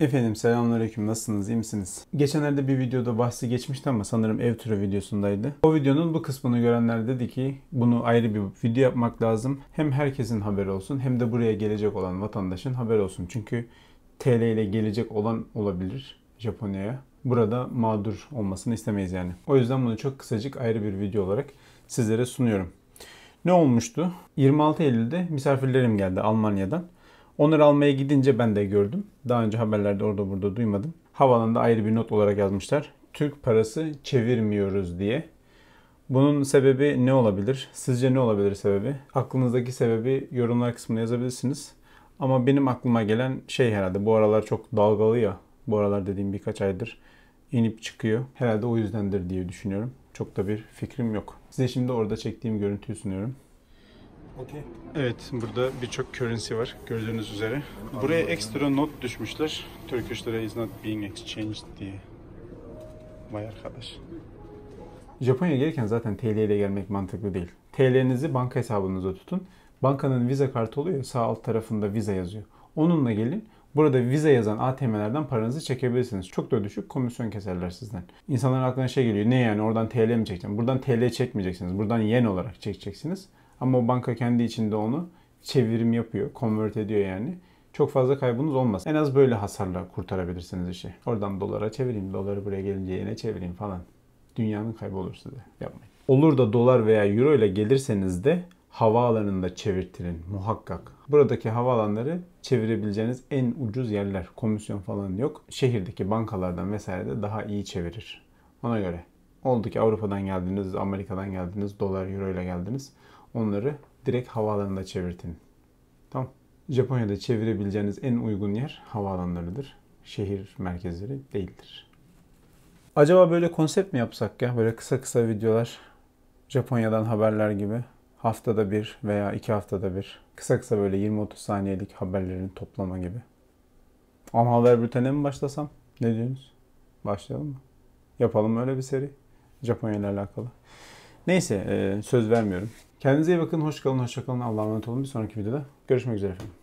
Efendim selamünaleyküm nasılsınız iyi misiniz? Geçenlerde bir videoda bahsi geçmişti ama sanırım ev türü videosundaydı. O videonun bu kısmını görenler dedi ki bunu ayrı bir video yapmak lazım. Hem herkesin haberi olsun hem de buraya gelecek olan vatandaşın haberi olsun. Çünkü TL ile gelecek olan olabilir Japonya'ya. Burada mağdur olmasını istemeyiz yani. O yüzden bunu çok kısacık ayrı bir video olarak sizlere sunuyorum. Ne olmuştu? 26 Eylül'de misafirlerim geldi Almanya'dan. Onları almaya gidince ben de gördüm. Daha önce haberlerde orada burada duymadım. Havalanda ayrı bir not olarak yazmışlar. Türk parası çevirmiyoruz diye. Bunun sebebi ne olabilir? Sizce ne olabilir sebebi? Aklınızdaki sebebi yorumlar kısmına yazabilirsiniz. Ama benim aklıma gelen şey herhalde bu aralar çok dalgalı ya. Bu aralar dediğim birkaç aydır inip çıkıyor. Herhalde o yüzdendir diye düşünüyorum. Çok da bir fikrim yok. Size şimdi orada çektiğim görüntüyü sunuyorum. Evet burada birçok currency var gördüğünüz üzere. Buraya ekstra not düşmüşler. Turkish lira is not being exchanged diye. Vay arkadaş. Japonya gelirken zaten TL ile gelmek mantıklı değil. TL'nizi banka hesabınıza tutun. Bankanın vize kartı oluyor sağ alt tarafında vize yazıyor. Onunla gelin. Burada vize yazan ATM'lerden paranızı çekebilirsiniz. Çok da düşük komisyon keserler sizden. İnsanların aklına şey geliyor. Ne yani oradan TL mi çekeceğim? Buradan TL çekmeyeceksiniz. Buradan yen olarak çekeceksiniz. Ama o banka kendi içinde onu çevirim yapıyor, convert ediyor yani. Çok fazla kaybınız olmaz. En az böyle hasarla kurtarabilirsiniz işi. Oradan dolara çevireyim, doları buraya gelince yine çevireyim falan. Dünyanın kaybı kaybolur size. Yapmayın. Olur da dolar veya euro ile gelirseniz de havaalanında çevirtirin muhakkak. Buradaki havaalanları çevirebileceğiniz en ucuz yerler. Komisyon falan yok. Şehirdeki bankalardan vesaire de daha iyi çevirir. Ona göre. Oldu ki Avrupa'dan geldiniz, Amerika'dan geldiniz, dolar, euro ile geldiniz onları direkt havaalanında çevirtin. Tamam. Japonya'da çevirebileceğiniz en uygun yer havaalanlarıdır. Şehir merkezleri değildir. Acaba böyle konsept mi yapsak ya? Böyle kısa kısa videolar. Japonya'dan haberler gibi. Haftada bir veya iki haftada bir. Kısa kısa böyle 20-30 saniyelik haberlerin toplama gibi. Ama haber bültenine mi başlasam? Ne diyorsunuz? Başlayalım mı? Yapalım öyle bir seri. Japonya ile alakalı. Neyse e, söz vermiyorum. Kendinize iyi bakın. Hoş kalın, hoşça kalın. Allah'a emanet olun. Bir sonraki videoda görüşmek üzere efendim.